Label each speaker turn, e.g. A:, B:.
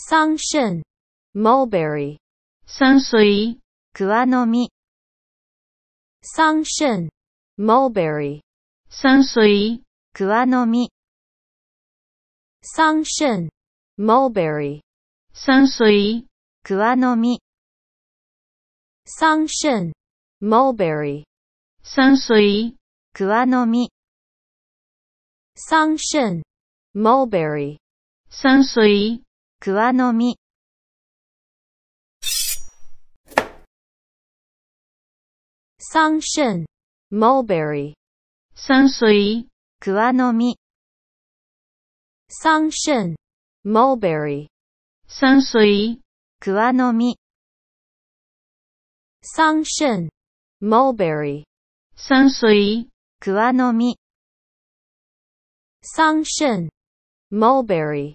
A: 桑葚, mulberry, 山水、桑の実、sangshin, mulberry, 山水、桑の実、sangshin, mulberry, 山水、桑の実、sangshin, mulberry, 山水、桑の実、sangshin, mulberry, 山水、桑の実桑葚 mulberry 山水桑の実桑葚 mulberry 山水桑の実桑葚 mulberry 山水桑の実桑葚 mulberry